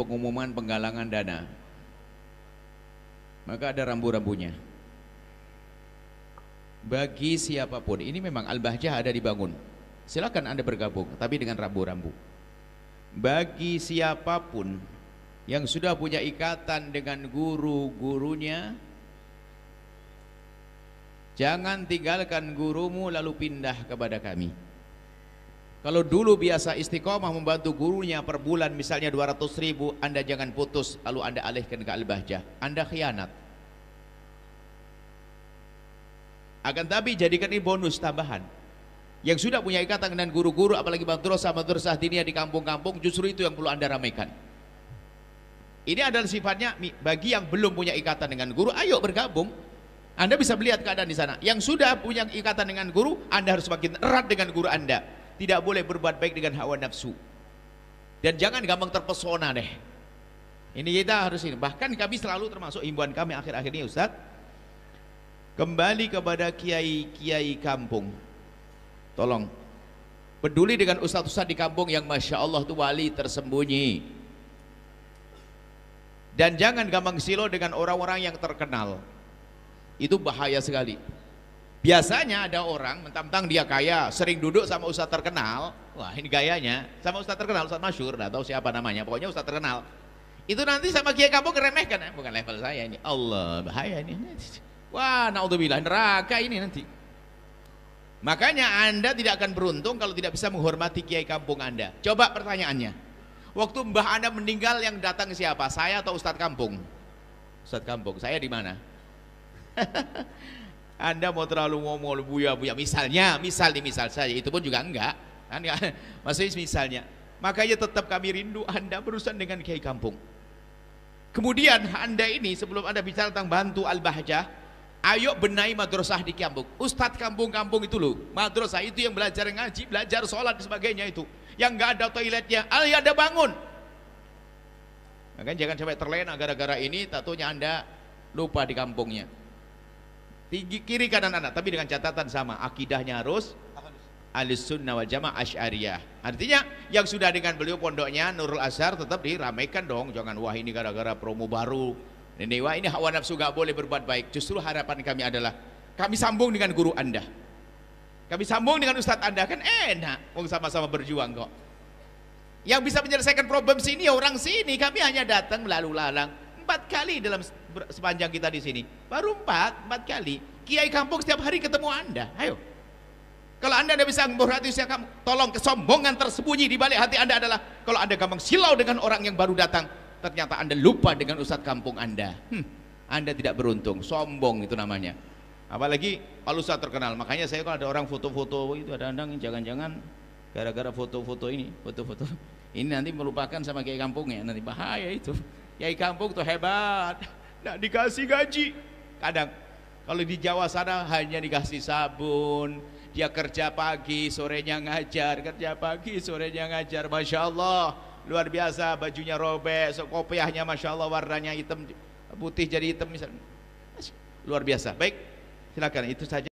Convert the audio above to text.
pengumuman penggalangan dana. Maka ada rambu-rambunya. Bagi siapapun, ini memang Al-Bahjah ada dibangun. Silakan Anda bergabung, tapi dengan rambu-rambu. Bagi siapapun yang sudah punya ikatan dengan guru-gurunya, jangan tinggalkan gurumu lalu pindah kepada kami. Kalau dulu biasa istiqomah membantu gurunya per bulan misalnya 200 ribu, Anda jangan putus lalu Anda alihkan ke Al-Bahjah. Anda khianat. Akan tapi jadikan ini bonus tambahan. Yang sudah punya ikatan dengan guru-guru apalagi madrasah madrasah dinia di kampung-kampung justru itu yang perlu Anda ramaikan. Ini adalah sifatnya bagi yang belum punya ikatan dengan guru, ayo bergabung. Anda bisa melihat keadaan di sana. Yang sudah punya ikatan dengan guru, Anda harus semakin erat dengan guru Anda tidak boleh berbuat baik dengan hawa nafsu. Dan jangan gampang terpesona deh. Ini kita harus ini. Bahkan kami selalu termasuk himbauan kami akhir-akhir ini Ustaz. Kembali kepada kiai-kiai kampung. Tolong. Peduli dengan ustaz-ustaz di kampung yang Masya Allah itu wali tersembunyi. Dan jangan gampang silo dengan orang-orang yang terkenal. Itu bahaya sekali. Biasanya ada orang mentang-mentang dia kaya, sering duduk sama ustaz terkenal. Wah, ini gayanya. Sama ustaz terkenal, ustaz masyhur, atau siapa namanya. Pokoknya ustaz terkenal. Itu nanti sama kiai kampung ngeremehkan. Eh, bukan level saya ini. Allah, bahaya ini. Wah, naudzubillah neraka ini nanti. Makanya Anda tidak akan beruntung kalau tidak bisa menghormati kiai kampung Anda. Coba pertanyaannya. Waktu mbah Anda meninggal yang datang siapa? Saya atau ustaz kampung? Ustaz kampung. Saya di mana? Anda mau terlalu ngomong buya-buya. Misalnya, misal di misal saja itu pun juga enggak. Kan, ya. maksudnya misalnya. Makanya tetap kami rindu Anda berurusan dengan kiai kampung. Kemudian Anda ini sebelum Anda bicara tentang bantu al-bahjah, ayo benahi madrasah di kampung. Ustadz kampung-kampung itu loh, madrasah itu yang belajar ngaji, belajar sholat dan sebagainya itu. Yang enggak ada toiletnya, ayo ya ada bangun. Makanya jangan sampai terlena gara-gara ini, tatunya Anda lupa di kampungnya. Tinggi kiri kanan anak, tapi dengan catatan sama, akidahnya harus Ahlus Sunnah wal Jamaah Asy'ariyah. Artinya yang sudah dengan beliau pondoknya Nurul Azhar tetap diramaikan dong, jangan wah ini gara-gara promo baru. Ini wah ini hawa nafsu gak boleh berbuat baik. Justru harapan kami adalah kami sambung dengan guru Anda. Kami sambung dengan ustadz Anda kan enak, mau sama-sama berjuang kok. Yang bisa menyelesaikan problem sini orang sini, kami hanya datang melalui lalang empat kali dalam sepanjang kita di sini. Baru empat, empat kali. Kiai kampung setiap hari ketemu Anda. Ayo. Kalau Anda tidak bisa ngembur hati usia kamu, tolong kesombongan tersembunyi di balik hati Anda adalah kalau Anda gampang silau dengan orang yang baru datang, ternyata Anda lupa dengan ustadz kampung Anda. Hmm, anda tidak beruntung, sombong itu namanya. Apalagi kalau ustadz terkenal, makanya saya kalau ada orang foto-foto itu ada anda jangan-jangan gara-gara foto-foto ini, foto-foto ini nanti melupakan sama kayak kampungnya, nanti bahaya itu. Yai kampung tuh hebat. nggak dikasih gaji. Kadang kalau di Jawa sana hanya dikasih sabun, dia kerja pagi, sorenya ngajar, kerja pagi, sorenya ngajar, masya Allah, luar biasa, bajunya robek, so, kopiahnya masya Allah, warnanya hitam, putih jadi hitam, misalnya. luar biasa. Baik, silakan, itu saja.